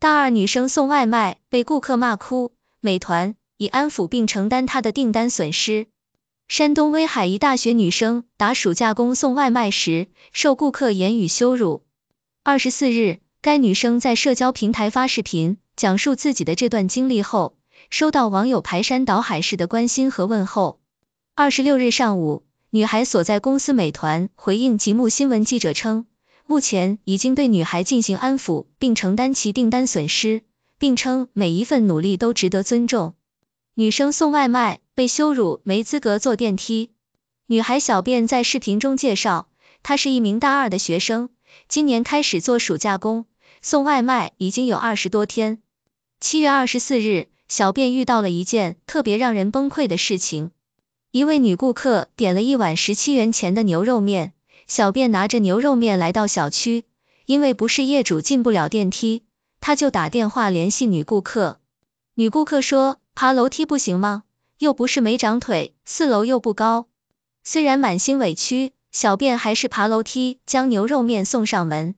大二女生送外卖被顾客骂哭，美团已安抚并承担她的订单损失。山东威海一大学女生打暑假工送外卖时受顾客言语羞辱。二十四日，该女生在社交平台发视频讲述自己的这段经历后，收到网友排山倒海式的关心和问候。二十六日上午，女孩所在公司美团回应极目新闻记者称。目前已经对女孩进行安抚，并承担其订单损失，并称每一份努力都值得尊重。女生送外卖被羞辱，没资格坐电梯。女孩小便在视频中介绍，她是一名大二的学生，今年开始做暑假工，送外卖已经有二十多天。七月二十四日，小便遇到了一件特别让人崩溃的事情，一位女顾客点了一碗十七元钱的牛肉面。小便拿着牛肉面来到小区，因为不是业主进不了电梯，他就打电话联系女顾客。女顾客说爬楼梯不行吗？又不是没长腿，四楼又不高。虽然满心委屈，小便还是爬楼梯将牛肉面送上门。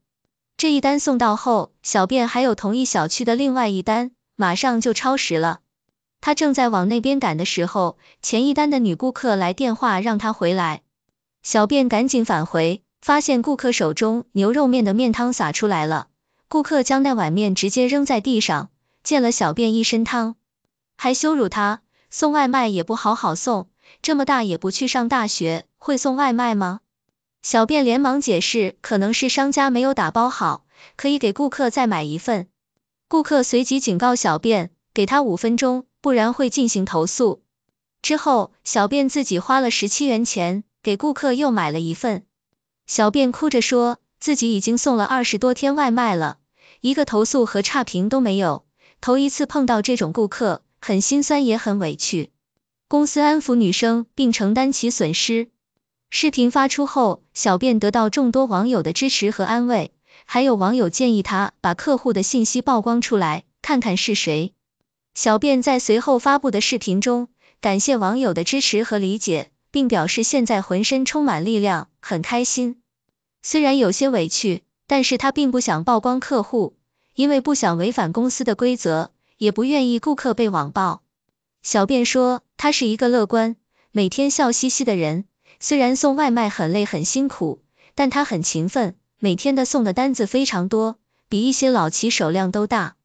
这一单送到后，小便还有同一小区的另外一单，马上就超时了。他正在往那边赶的时候，前一单的女顾客来电话让他回来。小便赶紧返回，发现顾客手中牛肉面的面汤洒出来了，顾客将那碗面直接扔在地上，溅了小便一身汤，还羞辱他，送外卖也不好好送，这么大也不去上大学，会送外卖吗？小便连忙解释，可能是商家没有打包好，可以给顾客再买一份。顾客随即警告小便，给他五分钟，不然会进行投诉。之后，小便自己花了十七元钱。给顾客又买了一份，小便哭着说自己已经送了二十多天外卖了，一个投诉和差评都没有，头一次碰到这种顾客，很心酸也很委屈。公司安抚女生并承担其损失。视频发出后，小便得到众多网友的支持和安慰，还有网友建议他把客户的信息曝光出来，看看是谁。小便在随后发布的视频中感谢网友的支持和理解。并表示现在浑身充满力量，很开心。虽然有些委屈，但是他并不想曝光客户，因为不想违反公司的规则，也不愿意顾客被网暴。小便说他是一个乐观，每天笑嘻嘻的人。虽然送外卖很累很辛苦，但他很勤奋，每天的送的单子非常多，比一些老骑手量都大。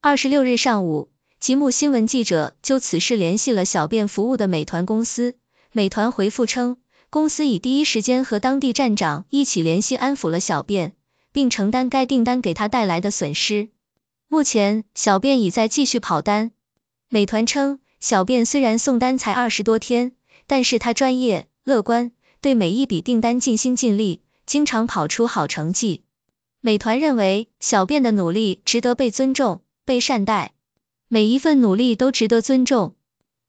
二十六日上午，吉木新闻记者就此事联系了小便服务的美团公司。美团回复称，公司已第一时间和当地站长一起联系安抚了小便，并承担该订单给他带来的损失。目前，小便已在继续跑单。美团称，小便虽然送单才二十多天，但是他专业、乐观，对每一笔订单尽心尽力，经常跑出好成绩。美团认为，小便的努力值得被尊重、被善待，每一份努力都值得尊重。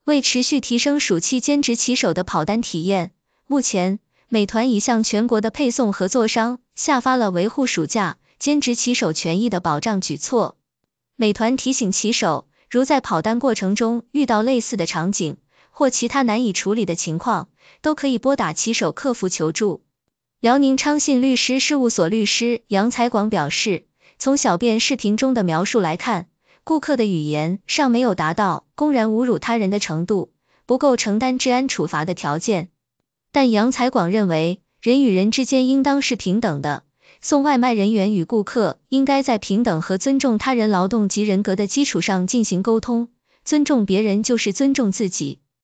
为持续提升暑期兼职骑手的跑单体验，目前美团已向全国的配送合作商下发了维护暑假兼职骑手权益的保障举措。美团提醒骑手，如在跑单过程中遇到类似的场景或其他难以处理的情况，都可以拨打骑手客服求助。辽宁昌信律师事务所律师杨才广表示，从小便视频中的描述来看。顾客的语言尚没有达到公然侮辱他人的程度，不构承担治安处罚的条件。但杨才广认为，人与人之间应当是平等的，送外卖人员与顾客应该在平等和尊重他人劳动及人格的基础上进行沟通，尊重别人就是尊重自己。